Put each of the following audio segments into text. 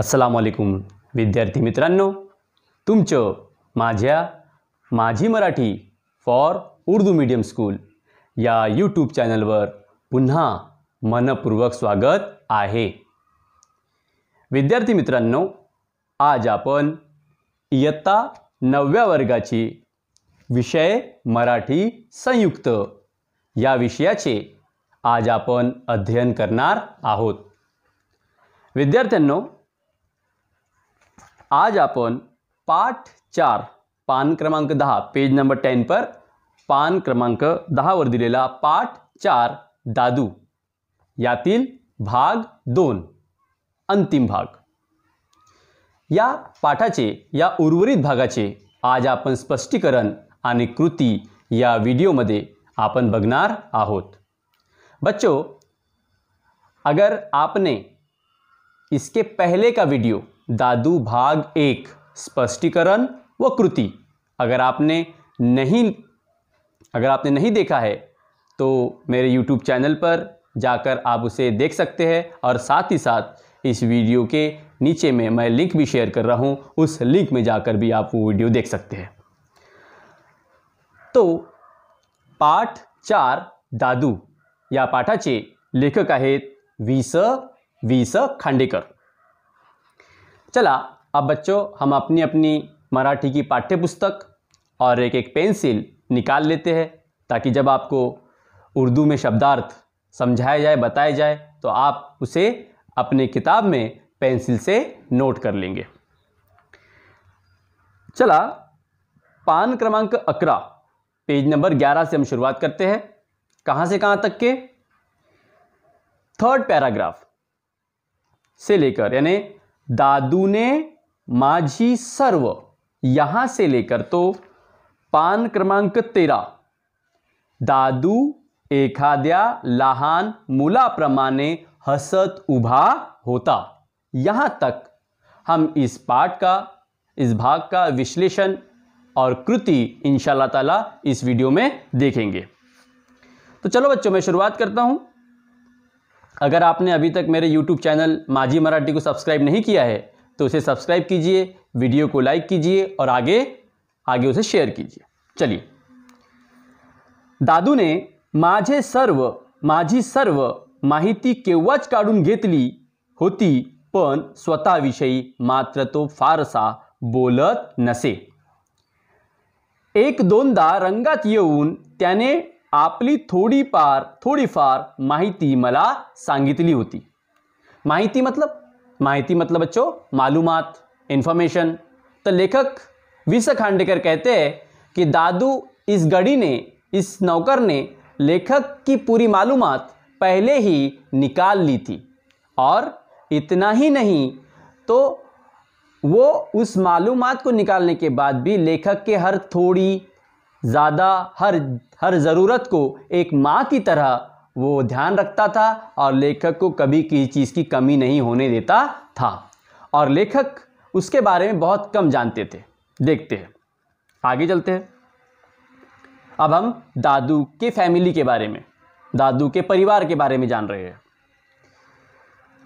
असलामकुम विद्यार्थी मित्रांनो तुमचं माझ्या माझी Marathi for Urdu medium school या यूट्यूब चॅनलवर पुन्हा मनपूर्वक स्वागत आहे विद्यार्थी मित्रांनो आज आपण इयत्ता नवव्या वर्गाची विषय मराठी संयुक्त या विषयाचे आज आपण अध्ययन करणार आहोत विद्यार्थ्यांनो आज आपण पाठ चार पान क्रमांक दहा पेज नंबर टेन पर पान क्रमांक दहावर दिलेला पाठ चार दादू यातील भाग दोन अंतिम भाग या पाठाचे या उर्वरित भागाचे आज आपण स्पष्टीकरण आणि कृती या व्हिडिओमध्ये आपण बघणार आहोत बच्चो अगर आपने इसके पहले का व्हिडिओ दादू भाग एक स्पष्टीकरण व कृति अगर आपने नहीं अगर आपने नहीं देखा है तो मेरे YouTube चैनल पर जाकर आप उसे देख सकते हैं और साथ ही साथ इस वीडियो के नीचे में मैं लिंक भी शेयर कर रहा हूँ उस लिंक में जाकर भी आप वो वीडियो देख सकते हैं तो पाठ चार दादू या पाठाचे लेखक है वी स वी स खांडेकर चला अब बच्चों हम अपनी अपनी मराठी की पाठ्य पुस्तक और एक एक पेंसिल निकाल लेते हैं ताकि जब आपको उर्दू में शब्दार्थ समझाया जाए बताया जाए तो आप उसे अपने किताब में पेंसिल से नोट कर लेंगे चला पान क्रमांक अकरा पेज नंबर ग्यारह से हम शुरुआत करते हैं कहाँ से कहाँ तक के थर्ड पैराग्राफ से लेकर यानी दादू ने माझी सर्व यहां से लेकर तो पान क्रमांक तेरा दादू एखाद्या लहान मुला प्रमाणे हसत उभा होता यहां तक हम इस पाठ का इस भाग का विश्लेषण और कृति इन ताला इस वीडियो में देखेंगे तो चलो बच्चों मैं शुरुआत करता हूं अगर आपने अभी तक मेरे यूट्यूब चैनल माजी मराठी को सब्सक्राइब नहीं किया है तो उसे सब्सक्राइब कीजिए वीडियो को लाइक कीजिए और आगे आगे उसे शेयर कीजिए चलिए दादू ने माझे सर्व माझी सर्व माहिती केव्हाच काढून घेतली होती पण स्वतःविषयी मात्र तो फारसा बोलत नसे एक दोनदा रंगात येऊन त्याने आपली थोडी पार थोड़ी फार माहिती मला सांगितली होती माहिती मतलब माहिती मतलब बच्चों मालूमात इन्फॉर्मेशन तो लेखक विस खांडेकर कहते हैं कि दादू इस गड़ी ने इस नौकर ने लेखक की पूरी मालूमात पहले ही निकाल ली थी और इतना ही नहीं तो वो उस मालूमात को निकालने के बाद भी लेखक के हर थोड़ी ज़्यादा हर हर ज़रूरत को एक माँ की तरह वो ध्यान रखता था और लेखक को कभी किसी चीज़ की कमी नहीं होने देता था और लेखक उसके बारे में बहुत कम जानते थे देखते हैं आगे चलते हैं अब हम दादू के फैमिली के बारे में दादू के परिवार के बारे में जान रहे हैं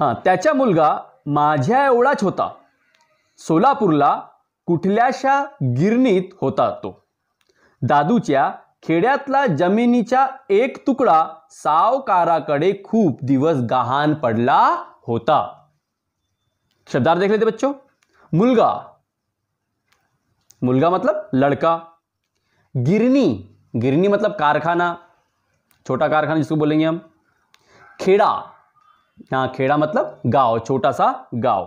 हाँ त्याचा मुलगा माझ्या एवढाच होता सोलापूरला कुठल्याशा गिरणीत होता तो दादूच्या खेड्यातला जमिनीचा एक तुकडा सावकाराकडे खूप दिवस गहाण पडला होता शब्दार्थ देख लेते बच्चों मुलगा मुलगा मतलब लड़का गिरनी गिरनी मतलब कारखाना छोटा कारखाना जिसको बोलेंगे हम खेड़ा हाँ खेड़ा मतलब गांव छोटा सा गांव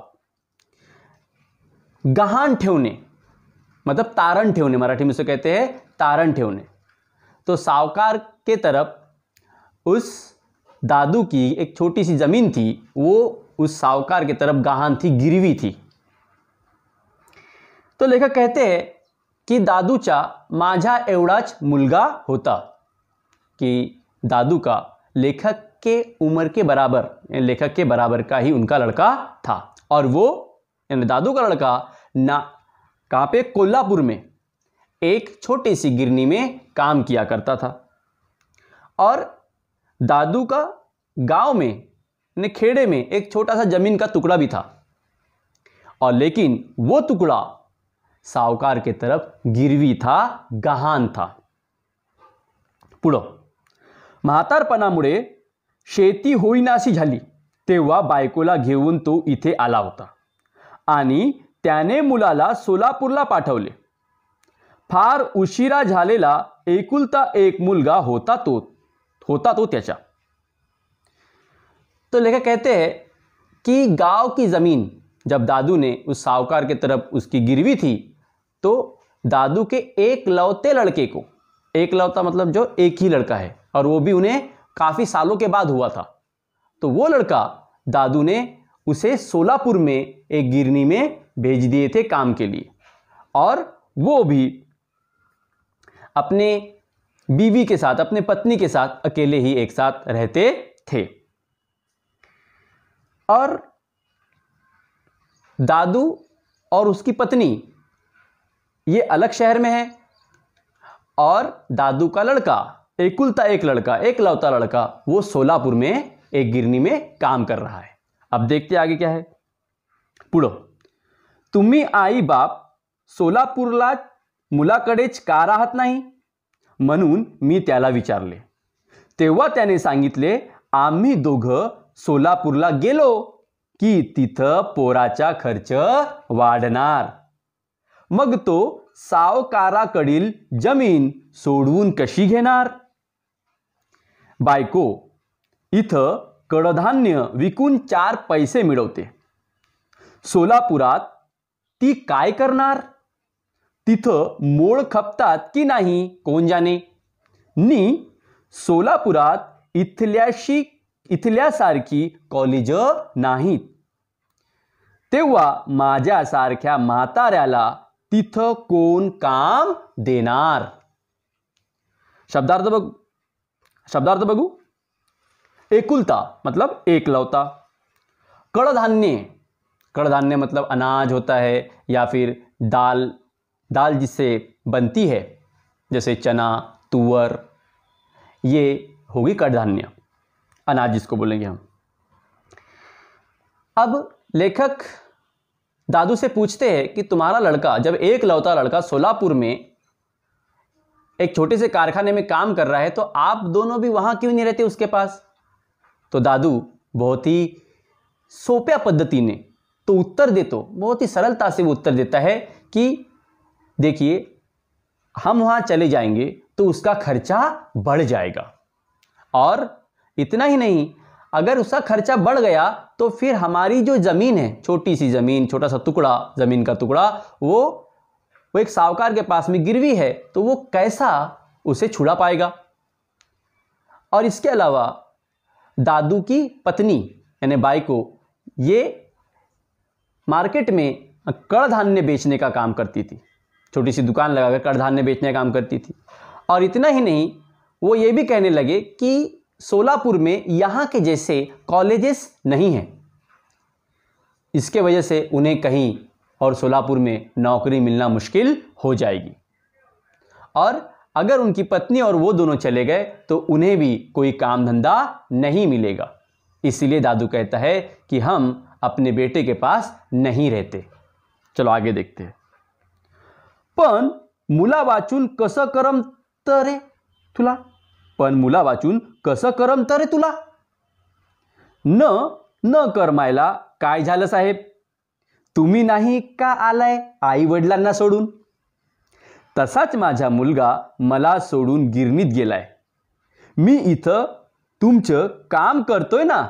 गहान ठेवणे मतलब तारण ठेवणे मराठी में से कहते हैं तारण ठेवणे तो सावकार के तरफ उस दादू की एक छोटी सी ज़मीन थी वो उस सावकार की तरफ गहान थी गिरवी थी तो लेखक कहते हैं दादू दादूचा माझा एवढाच मुलगा होता कि दादू का लेखक के उम्र के बराबर लेखक के बराबर का ही उनका लड़का था और वो यानी दादू का लड़का ना कहाँ पे कोल्हापुर में एक छोटी सी गिरनी में काम किया करता था और दादू का गांव में ने खेड़े में एक छोटा सा जमीन का टुकड़ा भी था और लेकिन वो टुकड़ा साहूकार के तरफ गिरवी था गहान था पुढं म्हातारपणामुळे शेती होईनाशी झाली तेव्हा बायकोला घेऊन तो इथे आला होता आणि त्याने मुलाला सोलापूरला पाठवले फार उशिरा झालेला एकुलता एक मुलगा होता तो होता तो त्याचा तो लेखक कहते हैं कि गांव की ज़मीन जब दादू ने उस साहूकार के तरफ उसकी गिरवी थी तो दादू के एक लौते लड़के को एक लौता मतलब जो एक ही लड़का है और वो भी उन्हें काफ़ी सालों के बाद हुआ था तो वो लड़का दादू ने उसे सोलापुर में एक गिरनी में भेज दिए थे काम के लिए और वो भी अपने बीवी के साथ अपने पत्नी के साथ अकेले ही एक साथ रहते थे और दादू और उसकी पत्नी ये अलग शहर में है और दादू का लड़का एकुलता एक लड़का एक लौता लड़का वो सोलापुर में एक गिरनी में काम कर रहा है अब देखते आगे क्या है पुढ़ो तुम्ही आई बाप सोलापुरला मुलाकडेच का राहत नाही म्हणून मी त्याला विचारले तेव्हा त्याने सांगितले आम्ही दोघं सोलापूरला गेलो की तिथं पोराचा खर्च वाढणार मग तो सावकाराकडील जमीन सोडवून कशी घेणार बायको इथं कडधान्य विकून चार पैसे मिळवते सोलापुरात ती काय करणार तिथं मोळ खपतात की नाही कोण जाणे नी सोलापुरात इथल्याशी इथल्यासारखी कॉलेज नाहीत तेव्हा माझ्यासारख्या म्हाताऱ्याला तिथं कोण काम देणार शब्दार्थ बघू शब्दार्थ बघू एकुलता मतलब एक लवता कड़धान्य कड़धान्य मतलब अनाज होता है या फिर डाल दाल जिससे बनती है जैसे चना तुअर ये होगी कडधान्य अनाज जिसको बोलेंगे हम अब लेखक दादू से पूछते हैं कि तुम्हारा लड़का जब एक लौता लड़का सोलापुर में एक छोटे से कारखाने में काम कर रहा है तो आप दोनों भी वहां क्यों नहीं रहते उसके पास तो दादू बहुत ही सोप्या पद्धति ने तो उत्तर दे तो बहुत ही सरलता से वो उत्तर देता है कि देखिए हम वहाँ चले जाएंगे तो उसका खर्चा बढ़ जाएगा और इतना ही नहीं अगर उसका खर्चा बढ़ गया तो फिर हमारी जो ज़मीन है छोटी सी ज़मीन छोटा सा टुकड़ा ज़मीन का टुकड़ा वो वो एक साहूकार के पास में गिरवी है तो वो कैसा उसे छुड़ा पाएगा और इसके अलावा दादू की पत्नी यानी बाई को ये मार्केट में कड़ धान्य बेचने का काम करती थी छोटी सी दुकान लगाकर कड़धान्य बेचने का काम करती थी और इतना ही नहीं वो ये भी कहने लगे कि सोलापुर में यहाँ के जैसे कॉलेजेस नहीं हैं इसके वजह से उन्हें कहीं और सोलापुर में नौकरी मिलना मुश्किल हो जाएगी और अगर उनकी पत्नी और वो दोनों चले गए तो उन्हें भी कोई काम धंधा नहीं मिलेगा इसलिए दादू कहता है कि हम अपने बेटे के पास नहीं रहते चलो आगे देखते हैं पण मुला वाचून कसं करम तर तुला पण मुला वाचून कसं करम तुला न न करमायला काय झालं साहेब तुम्ही नाही का आलाय आई वडिलांना सोडून तसाच माझा मुलगा मला सोडून गिरणीत गेलाय मी इथं तुमचं काम करतोय ना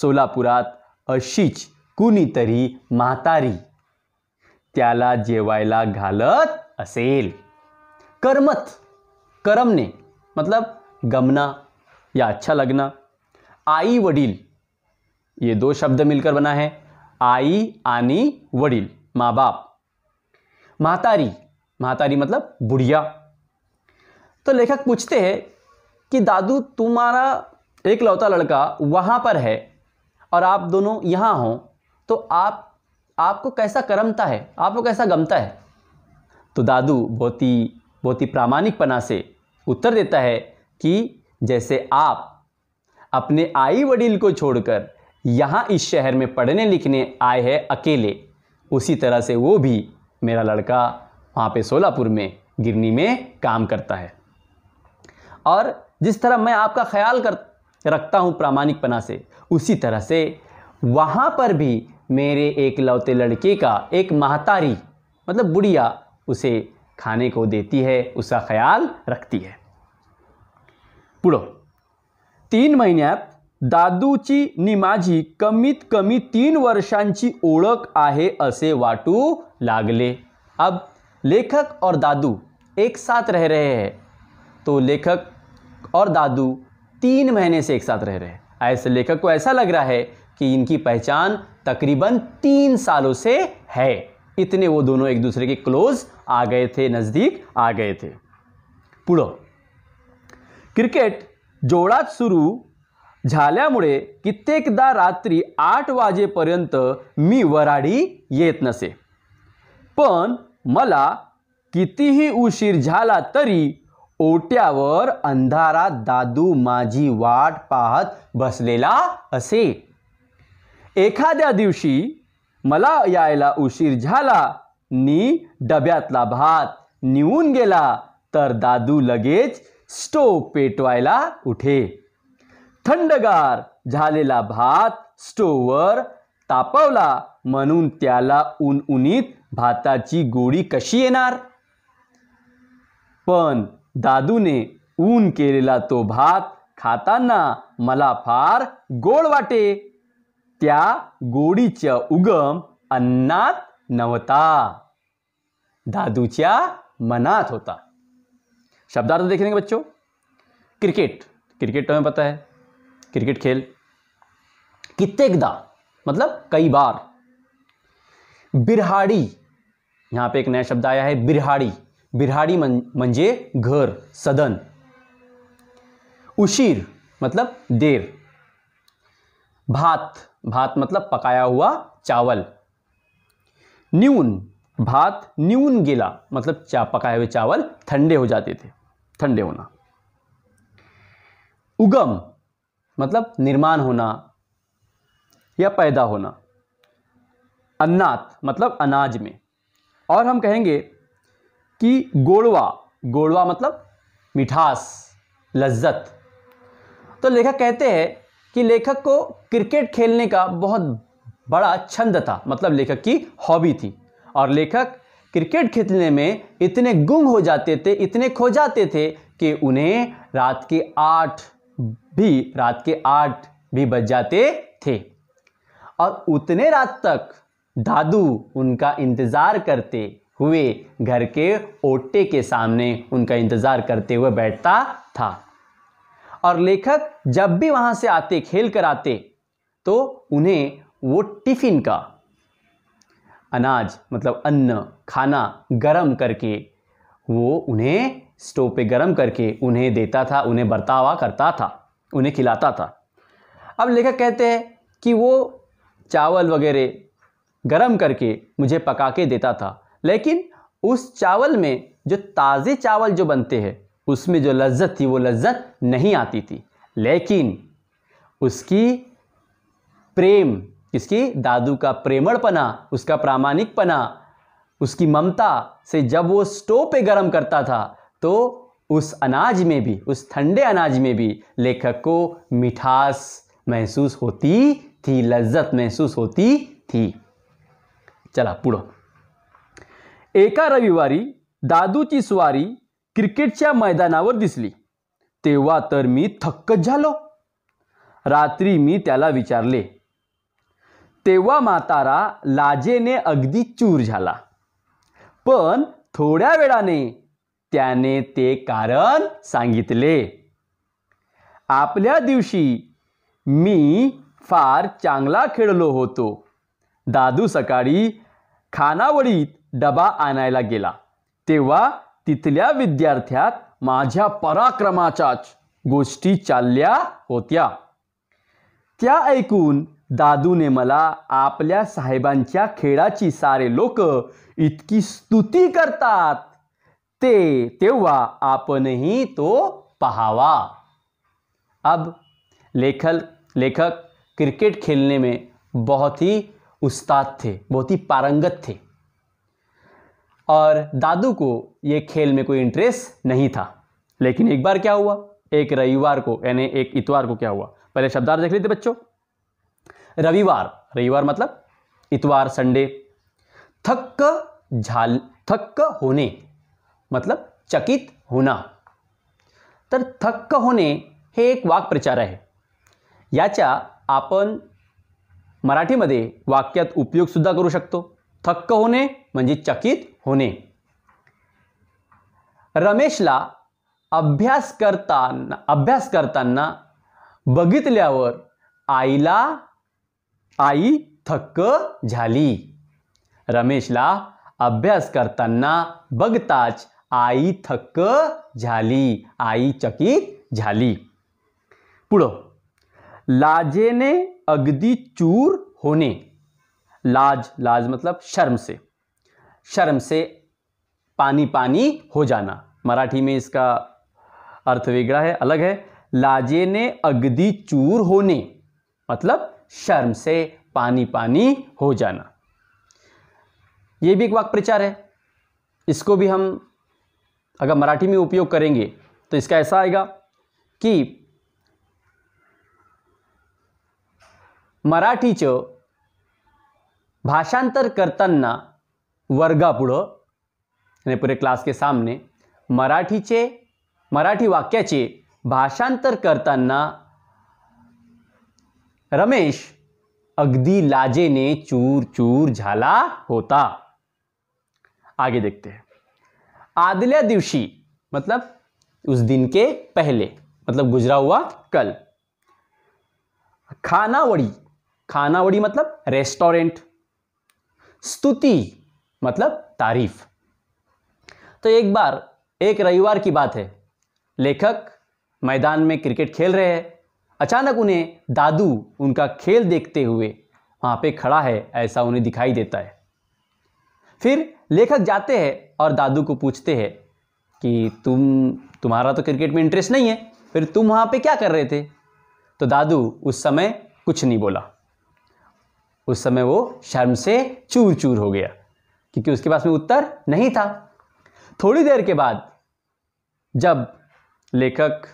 सोलापुरात अशीच कुणीतरी म्हातारी त्याला जेवायला घालत असेल कर्मत करमने मतलब गमना या अच्छा लगना आई वडील ये दो शब्द मिलकर बना है आई आनी वडील माँ बाप महातारी महातारी मतलब बुढ़िया तो लेखक पूछते हैं कि दादू तुम्हारा एक लौता लड़का वहाँ पर है और आप दोनों यहाँ हो तो आप आपको कैसा करमता है आपको कैसा गमता है तो दादू बहुत ही बहुत ही प्रामाणिकपना से उत्तर देता है कि जैसे आप अपने आई वडील को छोड़कर यहाँ इस शहर में पढ़ने लिखने आए हैं अकेले उसी तरह से वो भी मेरा लड़का वहाँ पे सोलापुर में गिरनी में काम करता है और जिस तरह मैं आपका ख्याल कर रखता हूँ प्रामाणिकपना से उसी तरह से वहाँ पर भी मेरे एक लौते लड़के का एक महतारी मतलब बुढ़िया उसे खाने को देती है उसका ख्याल रखती है पुढं तीन महिन्यात दादूची नि कमीत कमी तीन वर्षांची ओळख आहे असे वाटू लागले अब लेखक और दादू एक साथ रह रहे हैं तो लेखक और दादू तीन महीने से एक साथ रह रहे हैं ऐसे लेखक को ऐसा लग रहा है कि इनकी पहचान तकरीबन तीन सालों से है इतने वो दोनों एक दूसरे के क्लोज आ गए थे नज़दीक आ गए थे पुढं क्रिकेट जोडात सुरू झाल्यामुळे कित्येकदा रात्री आठ वाजेपर्यंत मी वराडी येत नसे पण मला कितीही उशीर झाला तरी ओट्यावर अंधारा दादू माझी वाट पाहत बसलेला असे एखाद्या दिवशी मला यायला उशीर झाला नी डब्यातला भात निवून गेला तर दादू लगेच स्टोव पेटवायला उठे थंडगार झालेला भात स्टोवर तापवला म्हणून त्याला उन उनीत भाताची गोडी कशी येणार पण दादूने ऊन केलेला तो भात खाताना मला फार गोड वाटे त्या च उगम अन्नात नव्हता दादूच्या मनात होता शब्दार्थ देखेंगे बच्चों क्रिकेट क्रिकेट हमें पता है क्रिकेट खेल कितेकदा मतलब कई बार बिरहाड़ी यहां पे एक नया शब्द आया है बिरहाड़ी बिरहाड़ी म्हणजे घर सदन उशीर मतलब देर भात भात मतलब पकाया हुआ चावल न्यून भात न्यून गिला मतलब चा पकाए हुए चावल ठंडे हो जाते थे ठंडे होना उगम मतलब निर्माण होना या पैदा होना अन्नात मतलब अनाज में और हम कहेंगे कि गोड़वा गोड़वा मतलब मिठास लज्जत तो लेखक कहते हैं कि लेखक को क्रिकेट खेलने का बहुत बड़ा छंद था मतलब लेखक की हॉबी थी और लेखक क्रिकेट खेलने में इतने गुम हो जाते थे इतने खो जाते थे कि उन्हें रात के आठ भी रात के आठ भी बज जाते थे और उतने रात तक दादू उनका इंतज़ार करते हुए घर के ओटे के सामने उनका इंतज़ार करते हुए बैठता था और लेखक जब भी वहाँ से आते खेल कर आते तो उन्हें वो टिफिन का अनाज मतलब अन्न खाना गरम करके वो उन्हें स्टोव पे गरम करके उन्हें देता था उन्हें बर्तावा करता था उन्हें खिलाता था अब लेखक कहते हैं कि वो चावल वगैरह गरम करके मुझे पका के देता था लेकिन उस चावल में जो ताज़े चावल जो बनते हैं उसमें जो लज्जत थी वो लज्जत नहीं आती थी लेकिन उसकी प्रेम किसकी दादू का प्रेमड़पना उसका प्रामाणिकपना उसकी ममता से जब वो स्टोव पे गर्म करता था तो उस अनाज में भी उस ठंडे अनाज में भी लेखक को मिठास महसूस होती थी लज्जत महसूस होती थी चला पूरा एका रविवारी दादूची सुवारी क्रिकेटच्या मैदानावर दिसली तेव्हा तर मी थक्कच झालो रात्री मी त्याला विचारले तेव्हा म्हातारा लाजेने अगदी चूर झाला पण थोड्या वेळाने त्याने ते कारण सांगितले आपल्या दिवशी मी फार चांगला खेळलो होतो दादू सकाळी खानावळीत डबा आणायला गेला तेव्हा तिथल्या विद्यार्थ्यात माझ्या पराक्रमाच्याच गोष्टी चालल्या होत्या त्या ऐकून दादूने मला आपल्या साहेबांच्या खेळाची सारे लोक इतकी स्तुती करतात ते तेव्हा आपणही तो पहावा अब लेखल लेखक क्रिकेट खेलने में बहुत ही उस्ताद थे बहुत ही पारंगत थे और दादू को ये खेल में कोई इंटरेस्ट नहीं था लेकिन एक बार क्या हुआ एक रविवार को यानी एक इतवार को क्या हुआ पहले शब्दार्थ देख लेते बच्चों रविवार रविवार मतलब इतवार संडे थक झाल थक होने मतलब चकित होना तर थक्क होने हे एक है याचा आपन मराठी मराठीमध्ये वाक्यात सुधा करू शकतो थक्क होणे म्हणजे चकित होणे रमेशला अभ्यास करताना अभ्यास करताना बघितल्यावर आईला आई थक्क झाली रमेशला अभ्यास करताना बघताच आई थक्क झाली आई चकित झाली पुढं लाजेने अगदी चूर होणे लाज लाज मतलब शर्म से शर्म से पानी पानी हो जाना मराठी में इसका अर्थ वेगड़ा है अलग है लाजे ने अग्दी चूर होने मतलब शर्म से पानी पानी हो जाना यह भी एक वाक्य प्रचार है इसको भी हम अगर मराठी में उपयोग करेंगे तो इसका ऐसा आएगा कि मराठी च भाषांतर करता वर्गापुढं पूरे क्लास के सामने मराठी मराठी वाक्या भाषांतर करता रमेश अगदी ने चूर चूर झाला होता आगे देखते हैं आदल्या दिवसी मतलब उस दिन के पहले मतलब गुजरा हुआ कल खानावड़ी खानावड़ी मतलब रेस्टोरेंट स्तुति मतलब तारीफ तो एक बार एक रविवार की बात है लेखक मैदान में क्रिकेट खेल रहे हैं अचानक उन्हें दादू उनका खेल देखते हुए वहाँ पे खड़ा है ऐसा उन्हें दिखाई देता है फिर लेखक जाते हैं और दादू को पूछते हैं कि तुम तुम्हारा तो क्रिकेट में इंटरेस्ट नहीं है फिर तुम वहाँ पे क्या कर रहे थे तो दादू उस समय कुछ नहीं बोला उस समय वो शर्म से चूर चूर हो गया क्योंकि उसके पास में उत्तर नहीं था थोड़ी देर के बाद जब लेखक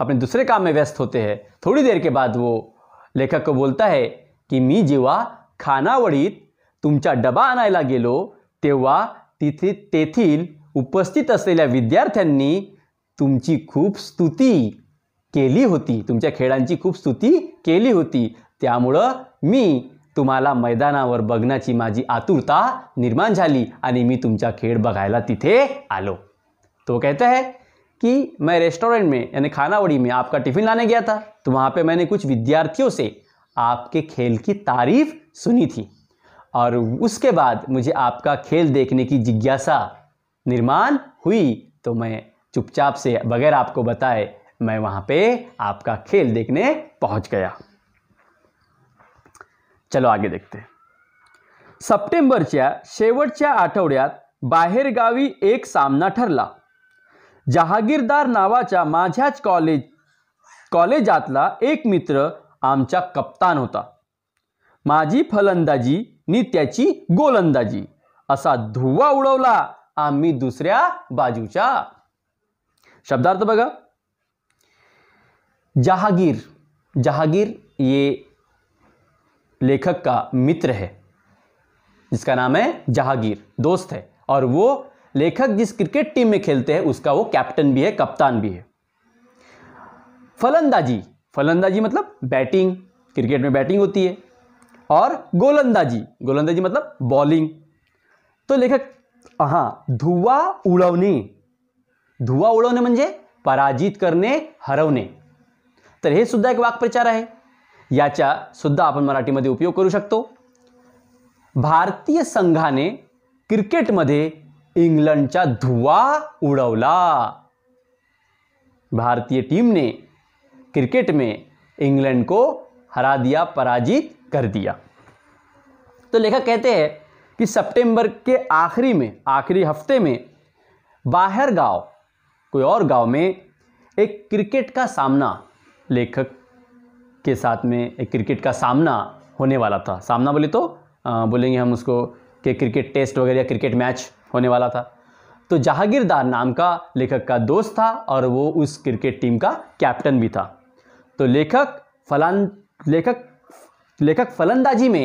अपने दूसरे काम में व्यस्त होते हैं थोड़ी देर के बाद वो लेखक को बोलता है कि मी खाना वड़ीत तुमचा डबा आणायला गेलो तेव्हा तिथे तेथील उपस्थित असलेल्या विद्यार्थ्यांनी तुमची खूप स्तुती केली होती तुमच्या खेळांची खूप स्तुती केली होती त्यामुळं मी तुम्हाला मैदानावर बघण्याची माझी आतुरता निर्माण झाली आणि मी तुमचा खेळ बघायला तिथे आलो तो कहते हैं कि मैं रेस्टोरेंट में यानी खानावड़ी में आपका टिफ़िन लाने गया था तो वहाँ पे मैंने कुछ विद्यार्थियों से आपके खेल की तारीफ़ सुनी थी और उसके बाद मुझे आपका खेल देखने की जिज्ञासा निर्माण हुई तो मैं चुपचाप से बगैर आपको बताए मैं वहाँ पे आपका खेल देखने पहुँच गया चलो आगे देखते सप्टेंबरच्या शेवटच्या आठवड्यात बाहेरगावी एक सामना ठरला जहागीरदार नावाच्या माझ्याच कॉलेज कॉलेजातला एक मित्र आमचा कप्तान होता माझी फलंदाजी नि त्याची गोलंदाजी असा धुवा उडवला आम्ही दुसऱ्या बाजूच्या शब्दार्थ बघा जहागीर जहागीर ये लेखक का मित्र है जिसका नाम है जहांगीर दोस्त है और वो लेखक जिस क्रिकेट टीम में खेलते हैं उसका वो कैप्टन भी है कप्तान भी है फलंदाजी फलंदाजी मतलब बैटिंग क्रिकेट में बैटिंग होती है और गोलंदाजी गोलंदाजी मतलब बॉलिंग तो लेखक हाँ धुआ उडवणे धुआ उड़वने मजे पराजित करने हरवने तो यह सुधा एक वाक्प्रचार है याचा सुद्धा मराठी में उपयोग करू शको भारतीय संघाने मधे इंग्लैंड धुआ उडवला भारतीय टीम ने क्रिकेट में इंग्लैंड को हरा दिया पराजित कर दिया तो लेखक कहते हैं कि सितंबर के आखिरी में आखिरी हफ्ते में बाहर गांव कोई और गांव में एक क्रिकेट का सामना लेखक के साथ में एक क्रिकेट का सामना होने वाला था सामना बोले तो आ, बोलेंगे हम उसको कि क्रिकेट टेस्ट वगैरह या क्रिकेट मैच होने वाला था तो जहांगीरदार नाम का लेखक का दोस्त था और वो उस क्रिकेट टीम का कैप्टन भी था तो लेखक फलान लेखक लेखक फलंदाजी में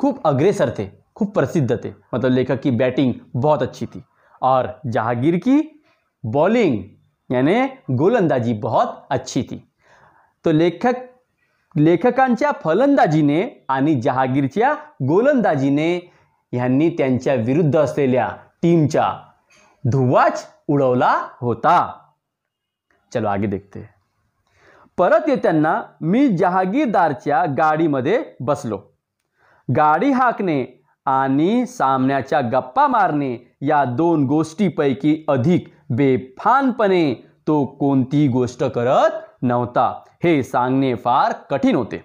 खूब अग्रेसर थे खूब प्रसिद्ध थे मतलब लेखक की बैटिंग बहुत अच्छी थी और जहांगीर की बॉलिंग यानी गोलंदाजी बहुत अच्छी थी तो लेखक लेखकांच्या फलंदाजीने आणि जहागीरच्या गोलंदाजीने ह्यांनी त्यांच्या विरुद्ध असलेल्या टीमच्या धुवाच उडवला होता चलो आगे देखते परत येताना मी जहागीरदारच्या गाडीमध्ये बसलो गाडी हाकणे आणि सामन्याच्या गप्पा मारणे या दोन गोष्टीपैकी अधिक बेफानपणे तो कोणतीही गोष्ट करत नव्हता हे सांगणे फार कठीण होते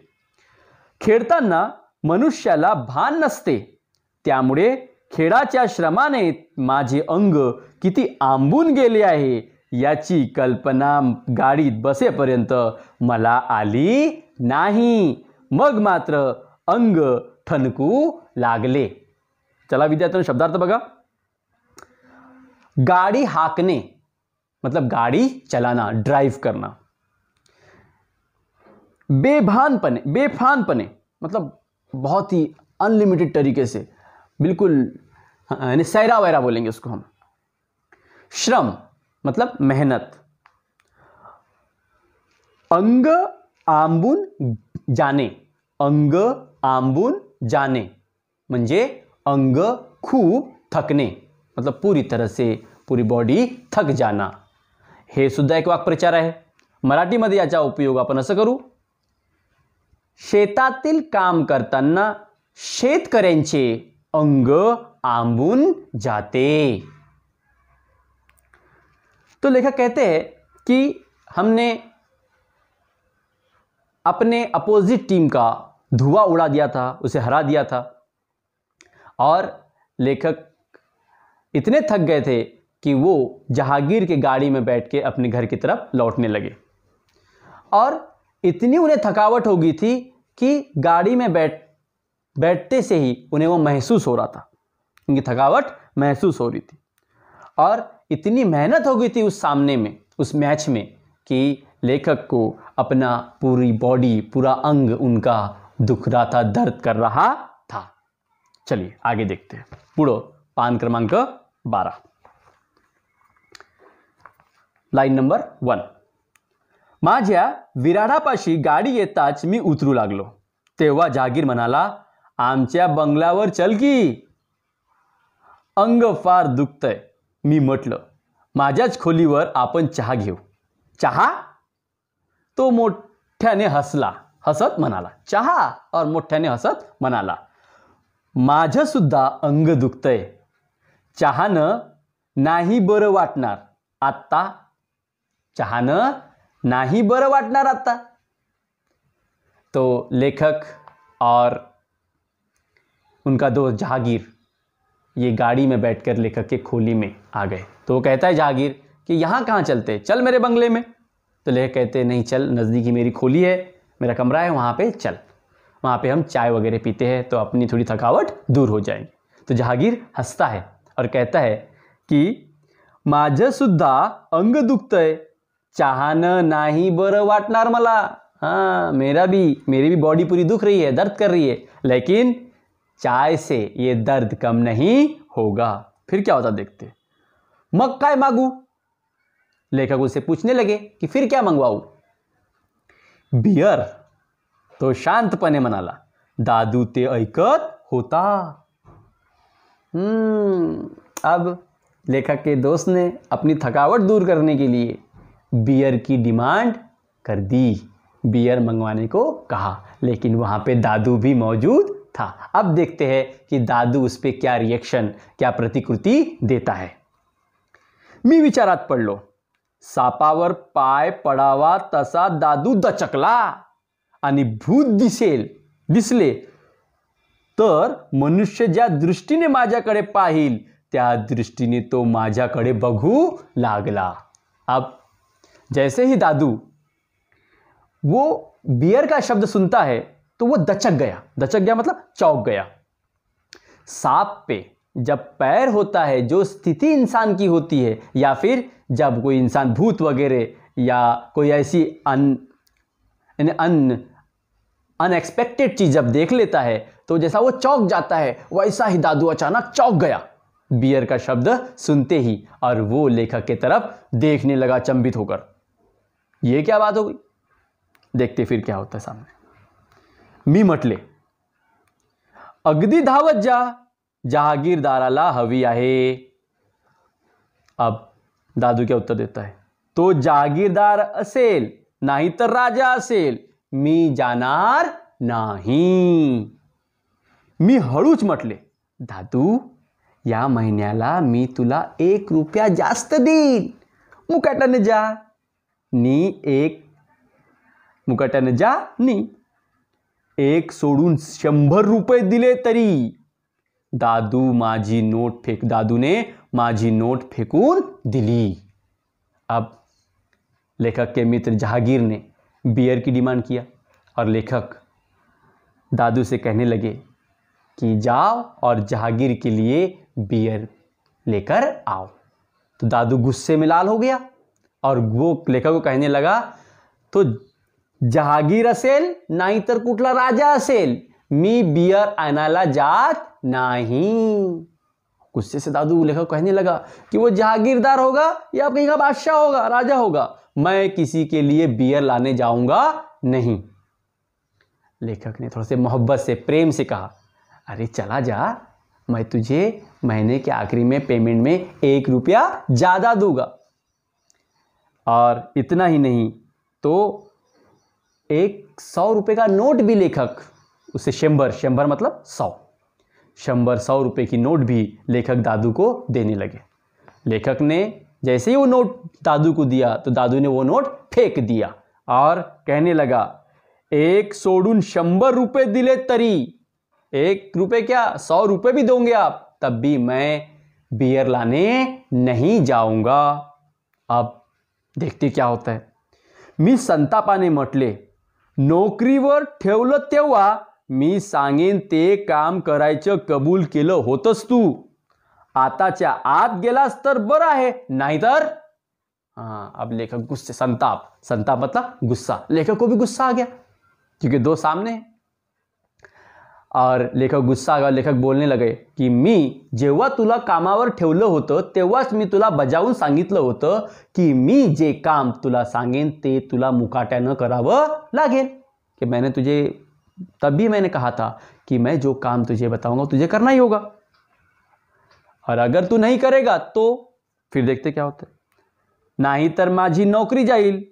खेळताना मनुष्याला भान नसते त्यामुळे खेळाच्या श्रमाने माझे अंग किती आंबून गेले आहे याची कल्पना गाडीत बसेपर्यंत मला आली नाही मग मात्र अंग ठणकू लागले चला विद्यार्थ्यांना शब्दार्थ बघा गाडी हाकणे मतलब गाडी चलाना ड्राइव करना बेभान पने बेफान पने मतलब बहुत ही अनलिमिटेड तरीके से बिल्कुल हाँ, यानी सैरा वैरा बोलेंगे उसको हम श्रम मतलब मेहनत अंग आंबुन जाने अंग आंबुन जाने मजे अंग खूब थकने मतलब पूरी तरह से पूरी बॉडी थक जाना हे सुधा एक वाक्प्रचार मराठी में याचा उपयोग अपन अस करू शेतातील काम करताना शेतकऱ्यांचे अंग आंबून जाते तो लेखक कहते हैं कि हमने अपने अपोजिट टीम का धुआं उड़ा दिया था उसे हरा दिया था और लेखक इतने थक गए थे कि वो जहांगीर के गाड़ी में बैठ के अपने घर की तरफ लौटने लगे और इतनी उन्हें थकावट हो गई थी कि गाड़ी में बैठ बैठते से ही उन्हें वो महसूस हो रहा था उनकी थकावट महसूस हो रही थी और इतनी मेहनत हो गई थी उस सामने में उस मैच में कि लेखक को अपना पूरी बॉडी पूरा अंग उनका दुख रहा था दर्द कर रहा था चलिए आगे देखते हैं पूरा पान क्रमांक बारह लाइन नंबर वन माझ्या विराडापाशी गाडी येताच मी उतरू लागलो तेव्हा जागीर म्हणाला आमच्या बंगल्यावर चल की अंग फार दुखतय मी म्हटलं माझ्याच खोलीवर आपण चहा घेऊ चहा तो मोठ्याने हसला हसत म्हणाला चहा और मोठ्याने हसत म्हणाला सुद्धा अंग दुखतंय चहानं नाही बरं वाटणार आत्ता चहानं ही बर वाटना आता तो लेखक और उनका दोस्त जहागीर ये गाड़ी में बैठकर लेखक के खोली में आ गए तो वो कहता है जहागीर कि यहाँ कहाँ चलते चल मेरे बंगले में तो लेखक कहते नहीं चल नज़दीकी मेरी खोली है मेरा कमरा है वहाँ पे चल वहाँ पे हम चाय वगैरह पीते हैं तो अपनी थोड़ी थकावट दूर हो जाएगी तो जहागीर हंसता है और कहता है कि माझसुद्धा अंग है चाहन नहीं बर वाटना मला हाँ मेरा भी मेरी भी बॉडी पूरी दुख रही है दर्द कर रही है लेकिन चाय से ये दर्द कम नहीं होगा फिर क्या होता देखते मग काय मांगू लेखक उसे पूछने लगे कि फिर क्या मंगवाऊ बियर तो शांतपने मनाला दादू ते ऐकत होता हम्म अब लेखक के दोस्त ने अपनी थकावट दूर करने के लिए बियर की डिमांड कर दी बियर मंगवाने को कहा लेकिन वहाँ पे दादू भी मौजूद था अब देखते हैं कि दादू उस पर क्या रिएक्शन क्या प्रतिकृति देता है मी विचारात लो सापावर पाय पडावा तसा दादू दचकला आणि भूत दिसेल दिसले तर मनुष्य ज्या दृष्टीने माझ्याकडे पाहिल त्या दृष्टीने तो माझ्याकडे बघू लागला अब जैसे ही दादू वो बियर का शब्द सुनता है तो वो दचक गया दचक गया मतलब चौक गया सांप पे जब पैर होता है जो स्थिति इंसान की होती है या फिर जब कोई इंसान भूत वगैरह या कोई ऐसी अन अन अनएक्सपेक्टेड चीज़ जब देख लेता है तो जैसा वो चौक जाता है वैसा ही दादू अचानक चौक गया बियर का शब्द सुनते ही और वो लेखक के तरफ देखने लगा चंबित होकर ये क्या बात हो गई देखते फिर क्या होता है सामने मी म्हटले अगदी धावत जा जहागीरदाराला हवी आहे अब दादू क्या उत्तर देता है तो जहागीरदार असेल नाहीतर राजा असेल मी जाणार नाही मी हळूच म्हटले दादू या महिन्याला मी तुला एक रुपया जास्त देईन मुकाटाने जा नी एक मुकाटन जा नी एक सोडून शंभर रुपये दिले तरी दादू माझी नोट फेक दादू ने माझी नोट फेकून दिली अब लेखक के मित्र जहांगीर ने बियर की डिमांड किया और लेखक दादू से कहने लगे कि जाओ और जहांगीर के लिए बियर लेकर आओ तो दादू गुस्से में लाल हो गया और वो लेखक को कहने लगा तो जहागीर असेल तर कुटला राजा असेल मी बियर आनाला जात नहीं गुस्से से दादू लेखक कहने लगा कि वो जहागीरदार होगा या कहीं का बादशाह होगा राजा होगा मैं किसी के लिए बियर लाने जाऊंगा नहीं लेखक ने थोड़ा से मोहब्बत से प्रेम से कहा अरे चला जा मैं तुझे महीने के आखिरी में पेमेंट में एक रुपया ज़्यादा दूंगा और इतना ही नहीं तो एक सौ रुपये का नोट भी लेखक उसे शंबर शंबर मतलब सौ शंबर सौ रुपये की नोट भी लेखक दादू को देने लगे लेखक ने जैसे ही वो नोट दादू को दिया तो दादू ने वो नोट फेंक दिया और कहने लगा एक सोडून शंबर रुपये दिले तरी एक रुपये क्या सौ रुपये भी दोगे आप तब भी मैं बियर लाने नहीं जाऊंगा अब देखते क्या होत आहे मी संतापाने म्हटले नोकरीवर ठेवलं तेव्हा मी सांगेन ते काम करायचं कबूल केलं होतस तू आताच्या आत गेलास तर बरं आहे नाहीतर हाँ अब लेखक गुस्से संताप संताप मतलब गुस्सा लेखक को भी गुस्सा आ गया क्योंकि दो सामने हैं और लेखक गुस्सा आ लेखक बोलने लगे कि मी जेव तुला कामावर ठेवल होतं मी तुला बजावन संगित होतं कि मी जे काम तुला सांगेन ते तुला मुकाट्यानं कराव लगे कि मैंने तुझे तब भी मैंने कहा था कि मैं जो काम तुझे बताऊंगा तुझे करना ही होगा और अगर तू नहीं करेगा तो फिर देखते क्या होते नहीं तो माझी नौकरी जाइल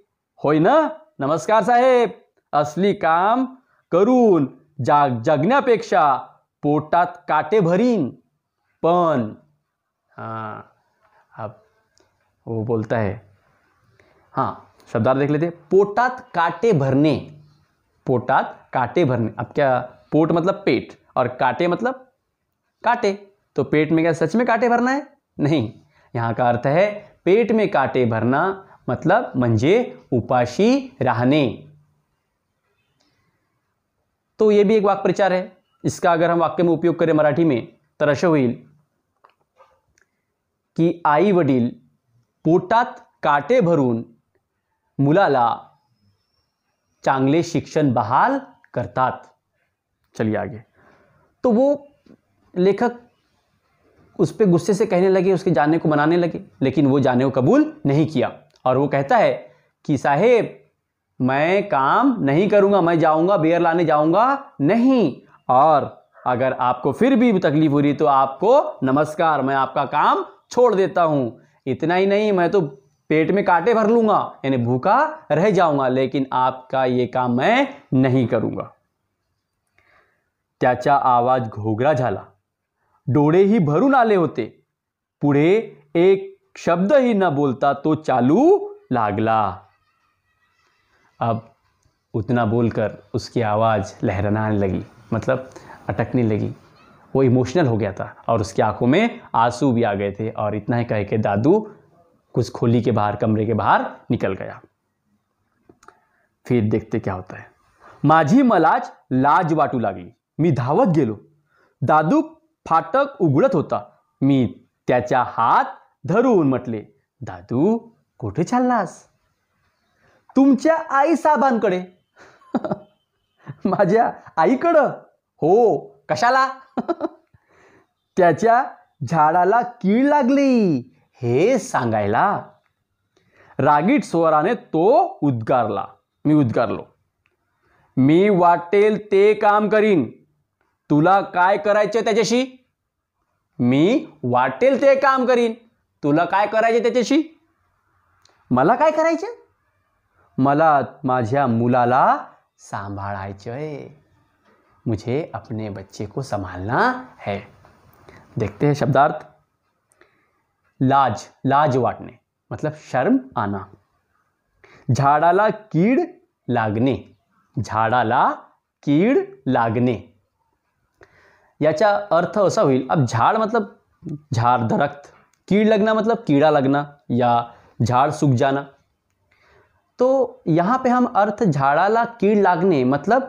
हो ना नमस्कार साहेब असली काम करून जा जगनेपेक्षा पोटात काटे भरीन पन हाँ अब वो बोलता है हाँ शब्दार देख लेते पोटात काटे भरने पोटात काटे भरने अब क्या पोट मतलब पेट और काटे मतलब काटे तो पेट में क्या सच में काटे भरना है नहीं यहाँ का अर्थ है पेट में काटे भरना मतलब मंजे उपाशी रहने तो ये भी एक वाक प्रचार है इसका अगर हम वाक्य में उपयोग करें मराठी में तरश तो असं होईल कि आई वडील पोटात काटे भरून मुलाला चांगले शिक्षण बहाल करतात चलिए आगे तो वो लेखक उस पर गुस्से से कहने लगे उसके जाने को मनाने लगे लेकिन वो जाने को कबूल नहीं किया और वो कहता है कि साहेब मैं काम नहीं करूंगा मैं जाऊंगा बेयर लाने जाऊंगा नहीं और अगर आपको फिर भी तकलीफ हो रही तो आपको नमस्कार मैं आपका काम छोड़ देता हूं इतना ही नहीं मैं तो पेट में कांटे भर लूंगा यानी भूखा रह जाऊंगा लेकिन आपका ये काम मैं नहीं करूंगा त्याचा आवाज घोगरा झाला ही भरून आले होते पुढे एक शब्द ही न बोलता तो चालू लागला अब उतना बोलकर उसकी आवाज़ लहराने लगी मतलब अटकने लगी वो इमोशनल हो गया था और उसकी आंखों में आंसू भी आ गए थे और इतना ही कह के दादू कुछ खोली के बाहर कमरे के बाहर निकल गया फिर देखते क्या होता है माझी मलाज लाज वाटू लागली मी धावत गेलो दादू फाटक उघडत होता मी त्याचा हात धरून म्हटले दादू कुठे चाललास तुमच्या आई साहेबांकडे माझ्या आईकडं हो कशाला त्याच्या झाडाला कीड लागली हे सांगायला रागीट स्वराने तो उद्गारला मी उद्गारलो मी वाटेल ते काम करीन तुला काय करायचे त्याच्याशी मी वाटेल ते काम करीन तुला काय करायचे त्याच्याशी मला काय करायचं मला माझ्या मुलाला सांभाळायचं मुझे अपने बच्चे को संभालना है देखते हैं शब्दार्थ लाज लाज वाटणे मतलब शर्म आना झाडाला कीड लागणे झाडाला कीड लागणे याचा अर्थ असा होईल अब झाड मतलब झाड दरख्त कीड लगना मतलब कीड़ा लगना या झाड़ सूख जाना तो यहाँ पे हम अर्थ झाड़ाला कीड लागने मतलब